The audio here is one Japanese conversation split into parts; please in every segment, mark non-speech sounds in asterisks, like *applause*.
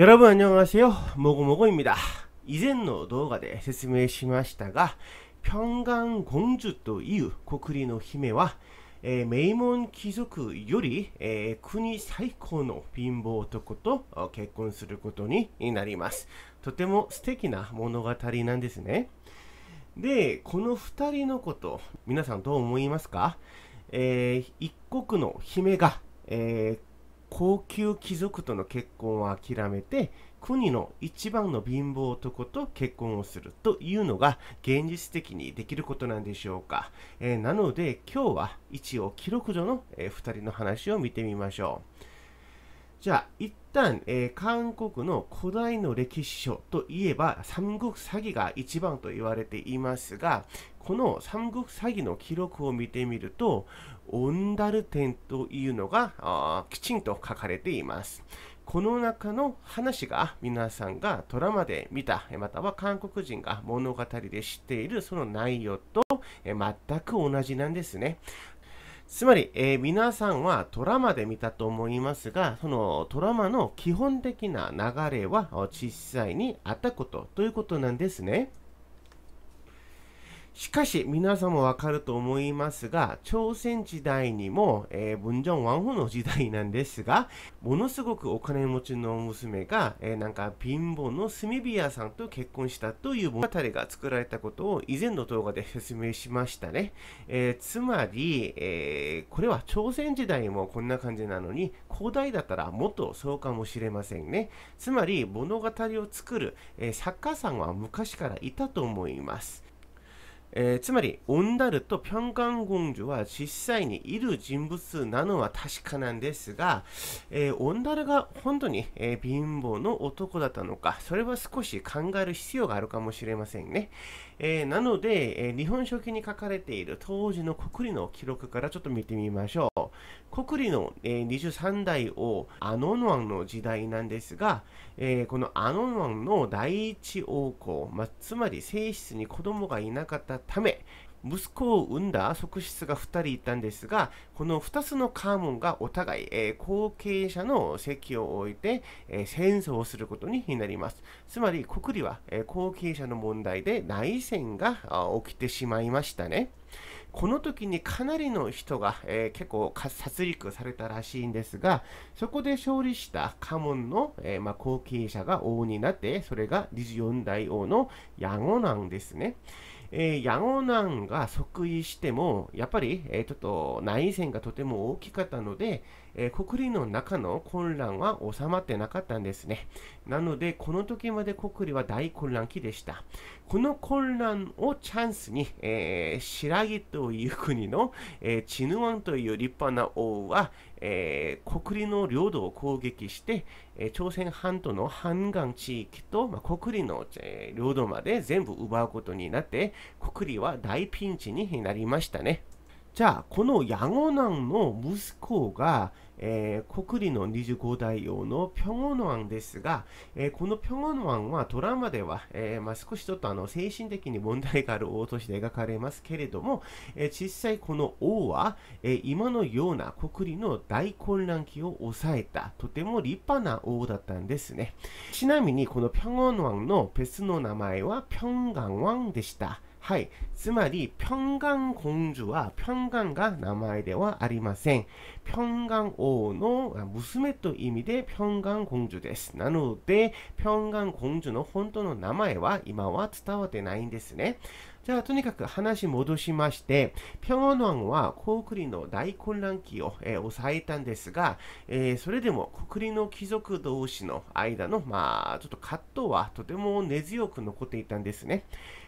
여러분안녕하세요모고모고입니다이전の動画で説明しましたが평강공주という国の姫は、えー、名門貴族より、えー、国最高の貧乏男と結婚することになりますとても素敵な物語なんですねでこの2人のこと皆さんどう思いますか、えー、一国の姫が、えー、高級貴族との結婚を諦めて国の一番の貧乏男と結婚をするというのが現実的にできることなんでしょうか、えー、なので今日は一応記録上の、えー、2人の話を見てみましょうじゃあ一旦、えー、韓国の古代の歴史書といえば三国詐欺が一番と言われていますがこの三国詐欺の記録を見てみるとオンダル展というのがきちんと書かれています。この中の話が皆さんがドラマで見た、または韓国人が物語で知っているその内容と全く同じなんですね。つまり、えー、皆さんはドラマで見たと思いますが、そのドラマの基本的な流れは実際にあったことということなんですね。しかし、皆さんもわかると思いますが、朝鮮時代にも、えー、文章ワンホの時代なんですが、ものすごくお金持ちの娘が、えー、なんか貧乏の炭火屋さんと結婚したという物語が作られたことを以前の動画で説明しましたね。えー、つまり、えー、これは朝鮮時代もこんな感じなのに、古代だったらもっとそうかもしれませんね。つまり、物語を作る、え作家さんは昔からいたと思います。えー、つまり、オンダルとピョンゴンジュは実際にいる人物なのは確かなんですが、えー、オンダルが本当に、えー、貧乏の男だったのか、それは少し考える必要があるかもしれませんね。えなので、え日本書紀に書かれている当時の国理の記録からちょっと見てみましょう。国理の、え23代王アノノアンの時代なんですが、えー、このアノンワンの第一王侯、まあ、つまり正室に子供がいなかったため、息子を産んだ側室が2人いたんですが、この2つのカーモンがお互い、えー、後継者の席を置いて、えー、戦争をすることになります。つまり、国理は、えー、後継者の問題で内戦が起きてしまいましたね。この時にかなりの人が、えー、結構殺戮されたらしいんですが、そこで勝利した家紋の、えー、まあ、後継者が王になって、それが24代王のヤゴなんですね。えー、ヤオナンが即位しても、やっぱり、えー、ちょっと内戦がとても大きかったので、えー、国理の中の混乱は収まってなかったんですね。なので、この時まで国理は大混乱期でした。この混乱をチャンスに、えー、白木という国の、えー、チヌワンという立派な王は、えー、国立の領土を攻撃して、えー、朝鮮半島の半岸地域と、まあ、国理の、えー、領土まで全部奪うことになって、国理は大ピンチになりましたね。じゃあ、このヤゴナンの息子が、えー、国立の25代王のピョンオノアンですが、えー、このピョンオノアンはドラマでは、えー、まあ、少しちょっとあの精神的に問題がある王として描かれますけれども、え実際この王は、え今のような国立の大混乱期を抑えたとても立派な王だったんですねちなみにこのピョンオノアンの別の名前はピョンガンワンでしたはい。つまり、平壌公主は平壌が名前ではありません。平壌王の娘という意味で平壌公主です。なので、平壌公主の本当の名前は今は伝わってないんですね。じゃあ、とにかく話戻しまして、平壌は国栗の大混乱期を、えー、抑えたんですが、えー、それでも国栗の貴族同士の間の、まあ、ちょっと葛藤はとても根強く残っていたんですね。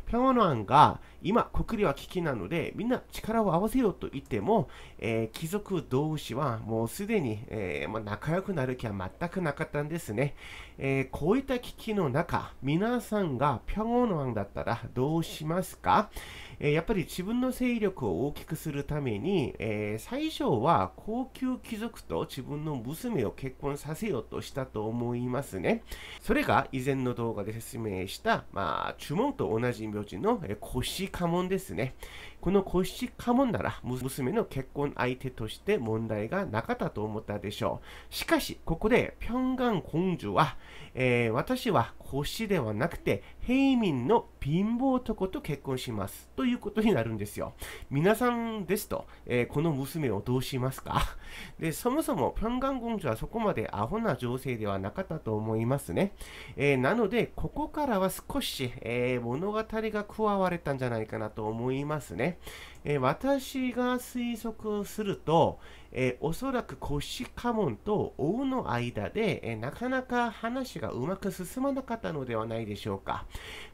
平ノの案が今国利は危機なのでみんな力を合わせようと言っても、えー、貴族同士はもうすでに、えー、まあ、仲良くなる気は全くなかったんですね、えー、こういった危機の中皆さんが平和の案だったらどうしますか、えやっぱり自分の勢力を大きくするために、え最初は高級貴族と自分の娘を結婚させようとしたと思いますねそれが以前の動画で説明した、まあ、呪文と同じ神人の、えー、コシですね。この腰家紋なら、娘の結婚相手として問題がなかったと思ったでしょう。しかし、ここで、平壌公主は、えー、私は星ではなくて平民の貧乏男と結婚しますということになるんですよ。皆さんですと、えー、この娘をどうしますか *laughs* でそもそも平ン。公主はそこまでアホな情勢ではなかったと思いますね。えー、なので、ここからは少し、えー、物語が加われたんじゃないかなと思いますね。えー、私が推測すると、えー、おそらくコシカモンとオウの間で、えー、なかなか話がうまく進まなかったのではないでしょうか。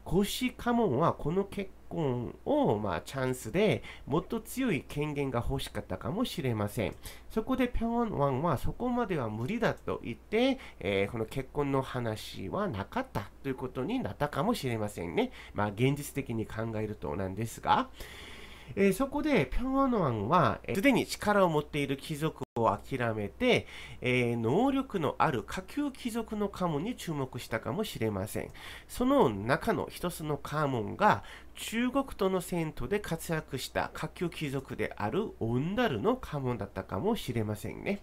コシカモンはこの結婚を、まあ、チャンスでもっと強い権限が欲しかったかもしれません。そこでピョンワンはそこまでは無理だと言って、えー、この結婚の話はなかったということになったかもしれませんね。まあ現実的に考えるとなんですが。えー、そこで平ンはすで、ー、に力を持っている貴族を諦めて、えー、能力のある下級貴族の家紋に注目したかもしれませんその中の一つの家紋が中国との戦闘で活躍した下級貴族であるオンダルの家紋だったかもしれませんね。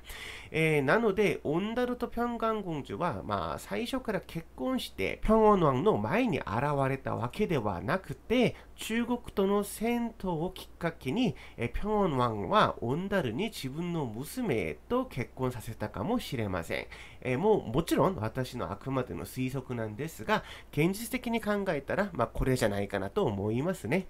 えー、なので、オンダルと平安公主は、まあ、最初から結婚して平安王の前に現れたわけではなくて、中国との戦闘をきっかけに、え平安王はオンダルに自分の娘と結婚させたかもしれません。えー、もうもちろん私のあくまでの推測なんですが、現実的に考えたら、まあ、これじゃないかなと思いますね。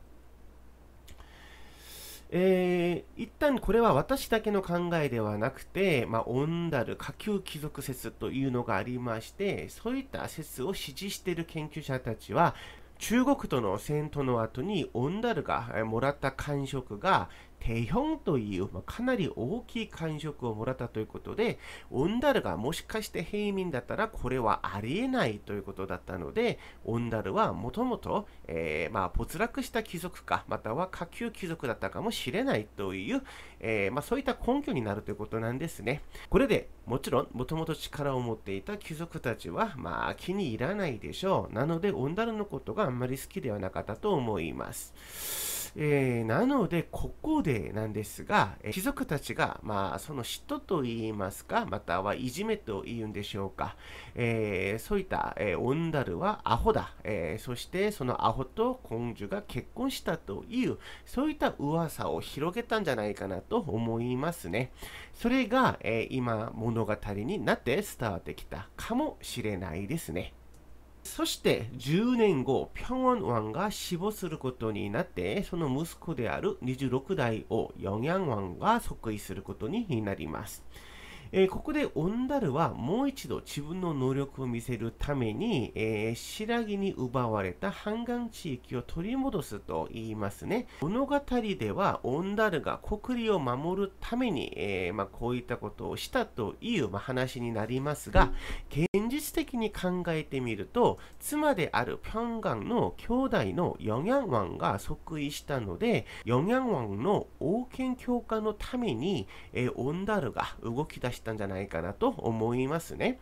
えー、一旦これは私だけの考えではなくて、まあ、オンダル下級貴族説というのがありまして、そういった説を支持している研究者たちは、中国との戦闘の後にオンダルがもらった感触がテヒョンという、まかなり大きい感触をもらったということで、オンダルがもしかして平民だったらこれはありえないということだったので、オンダルはもともと、えまあ、没落した貴族か、または下級貴族だったかもしれないという、えー、まあ、そういった根拠になるということなんですね。これでもちろん、もともと力を持っていた貴族たちは、まあ、気に入らないでしょう。なので、オンダルのことがあんまり好きではなかったと思います。えー、なので、ここでなんですが、貴族たちが、まあ、その嫉妬といいますか、またはいじめというんでしょうか、えー、そういった、えー、ダルはアホだ、えー、そしてそのアホと根女が結婚したという、そういった噂を広げたんじゃないかなと思いますね。それが、え今物語になって伝わってきたかもしれないですね。そして10年後、平安王が死亡することになって、その息子である26代王、ヨンヤン王が即位することになります。えー、ここでオンダルはもう一度自分の能力を見せるために、えー、白木に奪われた半岸地域を取り戻すと言いますね。物語ではオンダルが国利を守るために、えー、まあ、こういったことをしたという、まあ、話になりますが、現実的に考えてみると、妻である平壌の兄弟のヨンヤンワンが即位したので、ヨンヤンワンの王権強化のために、えオンダルが動き出したたんじゃないかなと思いますね。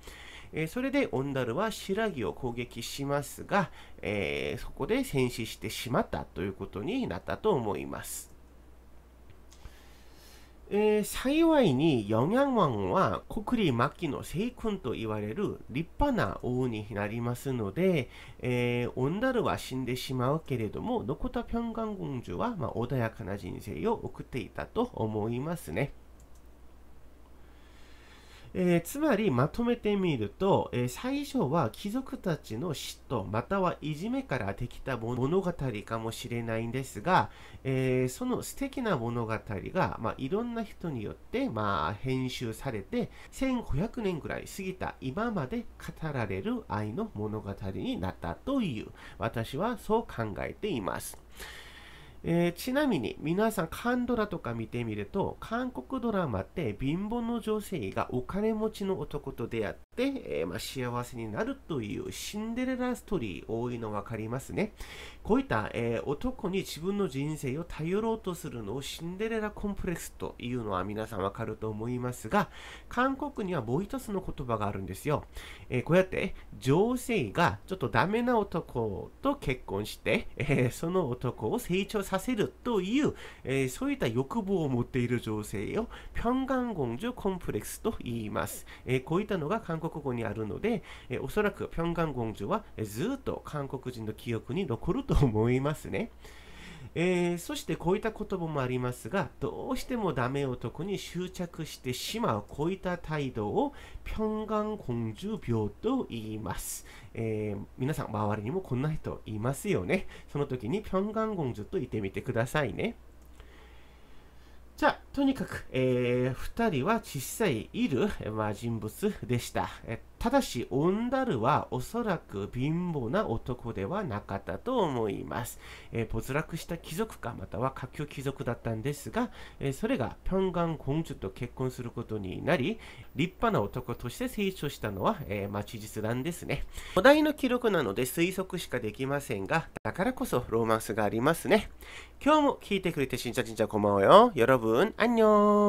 えそれでオンダルは新羅を攻撃しますが、えー、そこで戦死してしまったということになったと思います。えー、幸いにヨンヤンは国立末期の聖君と言われる立派な王になりますので、えー、オンダルは死んでしまうけれども残った平ンガン公主は、まあ、穏やかな人生を送っていたと思いますね。えー、つまりまとめてみると、えー、最初は貴族たちの嫉妬またはいじめからできた物語かもしれないんですが、えー、その素敵な物語が、まあ、いろんな人によって、まあ、編集されて1500年ぐらい過ぎた今まで語られる愛の物語になったという私はそう考えています。えー、ちなみに皆さん韓ドラとか見てみると韓国ドラマって貧乏の女性がお金持ちの男と出会って、えー、まあ、幸せになるというシンデレラストーリー多いの分かりますねこういった、えー、男に自分の人生を頼ろうとするのをシンデレラコンプレックスというのは皆さん分かると思いますが韓国にはもう一つの言葉があるんですよ、えこうやって女性がちょっとダメな男と結婚して、えその男を成長させさせるという、えー、そういった欲望を持っている女性を、平安公主コンプレックスと言います。えー、こういったのが韓国語にあるので、えー、おそらく平安公主はずっと韓国人の記憶に残ると思いますね。えー、そしてこういった言葉もありますが、どうしてもダメ男に執着してしまう、こういった態度を、평강공주病と言います。えー、皆さん、周りにもこんな人いますよね。その時に평강공주と言ってみてくださいね。じゃあ、とにかく、えー、2人は小さいいる、まあ、人物でした。えっただし、オンダルはおそらく貧乏な男ではなかったと思います。えー、没落した貴族か、または下級貴族だったんですが、えー、それがンコン公ュと結婚することになり、立派な男として成長したのは、えー、実なんですね。古代の記録なので推測しかできませんが、だからこそロマンスがありますね。今日も聞いてくれて、しんちゃちんちゃこんばんはよ。あんにょー。